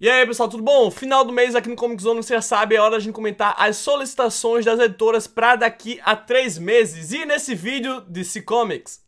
E aí pessoal, tudo bom? Final do mês aqui no Comic Zone, você já sabe, é hora de comentar as solicitações das editoras para daqui a três meses. E nesse vídeo, DC Comics.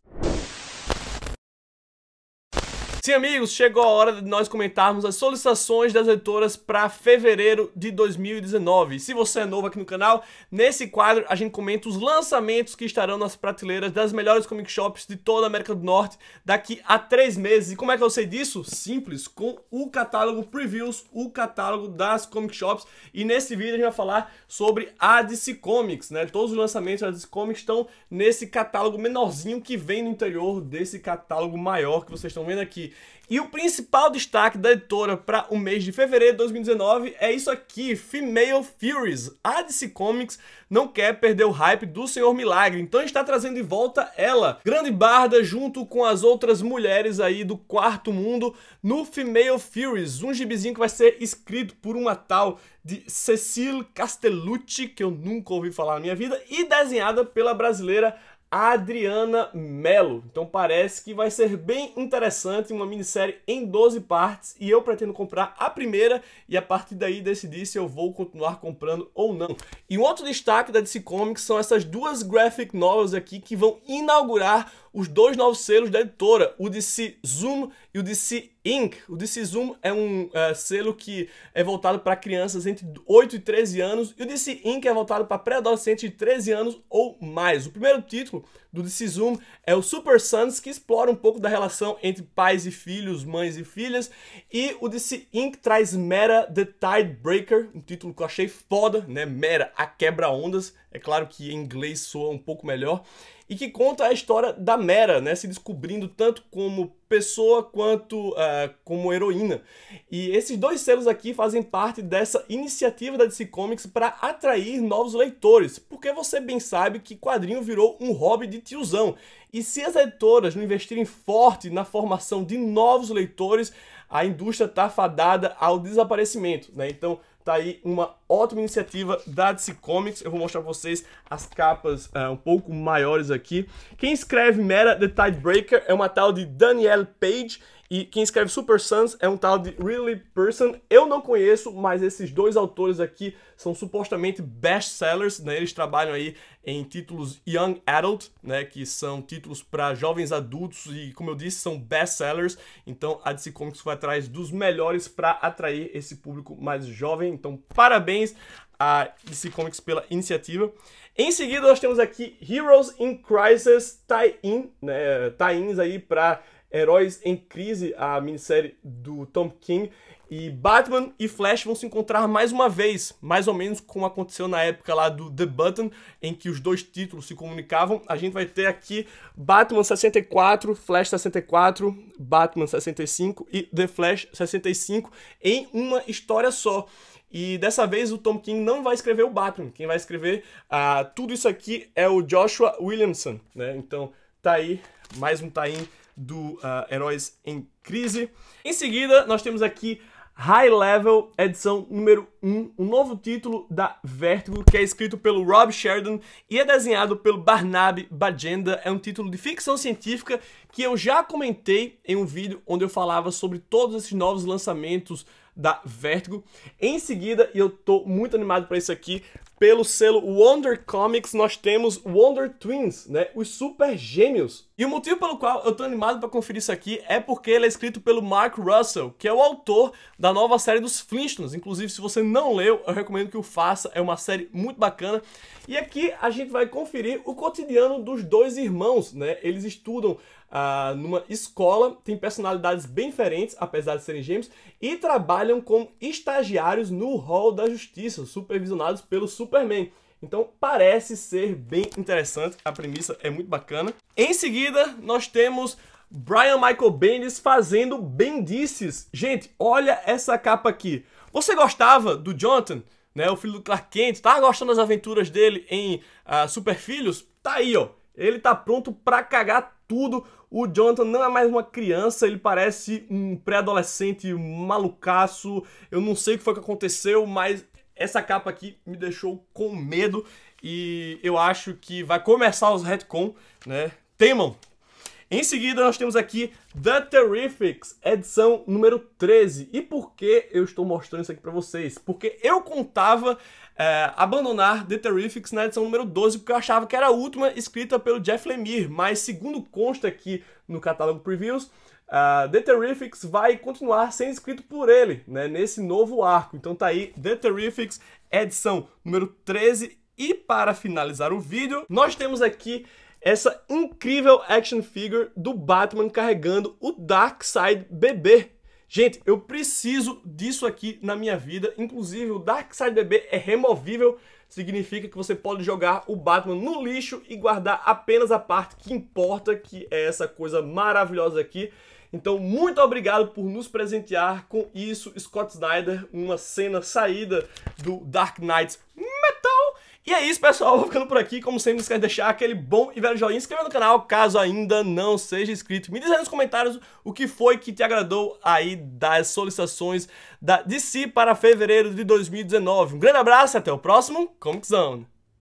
Sim, amigos, chegou a hora de nós comentarmos as solicitações das leitoras para fevereiro de 2019. Se você é novo aqui no canal, nesse quadro a gente comenta os lançamentos que estarão nas prateleiras das melhores comic shops de toda a América do Norte daqui a três meses. E como é que eu sei disso? Simples, com o catálogo Previews, o catálogo das comic shops. E nesse vídeo a gente vai falar sobre a DC Comics, né? Todos os lançamentos da DC Comics estão nesse catálogo menorzinho que vem no interior desse catálogo maior que vocês estão vendo aqui. E o principal destaque da editora para o mês de fevereiro de 2019 é isso aqui, Female Furies. A DC Comics não quer perder o hype do Senhor Milagre, então está trazendo de volta ela, grande barda junto com as outras mulheres aí do quarto mundo no Female Furies, um gibizinho que vai ser escrito por uma tal de Cecil Castellucci, que eu nunca ouvi falar na minha vida, e desenhada pela brasileira Adriana Mello. Então parece que vai ser bem interessante, uma minissérie em 12 partes e eu pretendo comprar a primeira e a partir daí decidir se eu vou continuar comprando ou não. E um outro destaque da DC Comics são essas duas graphic novels aqui que vão inaugurar os dois novos selos da editora, o DC Zoom e o DC Inc. O DC Zoom é um é, selo que é voltado para crianças entre 8 e 13 anos e o DC Inc. é voltado para pré-adolescentes de 13 anos ou mais. O primeiro título do DC Zoom é o Super Sons, que explora um pouco da relação entre pais e filhos, mães e filhas, e o DC Inc. traz Mera The Tidebreaker, um título que eu achei foda, né? Mera, a quebra-ondas. É claro que em inglês soa um pouco melhor e que conta a história da Mera, né, se descobrindo tanto como pessoa quanto uh, como heroína. E esses dois selos aqui fazem parte dessa iniciativa da DC Comics para atrair novos leitores, porque você bem sabe que quadrinho virou um hobby de tiozão. E se as editoras não investirem forte na formação de novos leitores, a indústria está fadada ao desaparecimento, né? Então, tá aí uma ótima iniciativa da DC Comics. Eu vou mostrar pra vocês as capas eh, um pouco maiores aqui. Quem escreve Mera The Tidebreaker é uma tal de Danielle Page e quem escreve Super Sons é um tal de Really Person. Eu não conheço, mas esses dois autores aqui são supostamente best-sellers, né? Eles trabalham aí em títulos Young Adult, né? Que são títulos para jovens adultos e, como eu disse, são best-sellers. Então, a DC Comics foi atrás dos melhores para atrair esse público mais jovem. Então, parabéns a DC Comics pela iniciativa. Em seguida, nós temos aqui Heroes in Crisis tie-in, né, tie-ins aí para Heróis em Crise, a minissérie do Tom King. E Batman e Flash vão se encontrar mais uma vez, mais ou menos como aconteceu na época lá do The Button, em que os dois títulos se comunicavam. A gente vai ter aqui Batman 64, Flash 64, Batman 65 e The Flash 65 em uma história só. E dessa vez o Tom King não vai escrever o Batman. Quem vai escrever uh, tudo isso aqui é o Joshua Williamson, né? Então tá aí mais um tain tá do uh, Heróis em Crise. Em seguida, nós temos aqui High Level, edição número 1, um novo título da Vertigo, que é escrito pelo Rob Sheridan e é desenhado pelo Barnaby Bagenda. É um título de ficção científica que eu já comentei em um vídeo onde eu falava sobre todos esses novos lançamentos da Vertigo. Em seguida, e eu tô muito animado para isso aqui, pelo selo Wonder Comics nós temos Wonder Twins, né? Os super gêmeos. E o motivo pelo qual eu tô animado para conferir isso aqui é porque ele é escrito pelo Mark Russell, que é o autor da nova série dos Flintstones. Inclusive, se você não leu, eu recomendo que o faça, é uma série muito bacana. E aqui a gente vai conferir o cotidiano dos dois irmãos, né? Eles estudam ah, numa escola, têm personalidades bem diferentes, apesar de serem gêmeos, e trabalham como estagiários no Hall da Justiça, supervisionados pelo Superman. Então parece ser bem interessante, a premissa é muito bacana. Em seguida, nós temos Brian Michael Bendis fazendo Bendices. Gente, olha essa capa aqui. Você gostava do Jonathan, né, o filho do Clark Kent? Tá gostando das aventuras dele em uh, ah, Superfilhos? Tá aí, ó. Ele tá pronto pra cagar tudo. O Jonathan não é mais uma criança, ele parece um pré-adolescente malucaço. Eu não sei o que foi que aconteceu, mas essa capa aqui me deixou com medo e eu acho que vai começar os retcon, né? Temam, em seguida, nós temos aqui The Terrifics, edição número 13. E por que eu estou mostrando isso aqui para vocês? Porque eu contava é, abandonar The Terrifics na edição número 12, porque eu achava que era a última escrita pelo Jeff Lemire, mas segundo consta aqui no catálogo Previews, Uh, The Terrifics vai continuar sendo escrito por ele, né, nesse novo arco. Então tá aí The Terrifics, edição número 13. E para finalizar o vídeo, nós temos aqui essa incrível action figure do Batman carregando o Darkseid bebê. Gente, eu preciso disso aqui na minha vida. Inclusive, o Darkseid bebê é removível. Significa que você pode jogar o Batman no lixo e guardar apenas a parte que importa, que é essa coisa maravilhosa aqui. Então, muito obrigado por nos presentear com isso, Scott Snyder, uma cena saída do Dark Knights e é isso, pessoal. Vou ficando por aqui. Como sempre, não esquece de deixar aquele bom e velho joinha. Se inscreva no canal, caso ainda não seja inscrito. Me diz aí nos comentários o que foi que te agradou aí das solicitações da, de si para fevereiro de 2019. Um grande abraço e até o próximo Comic Zone.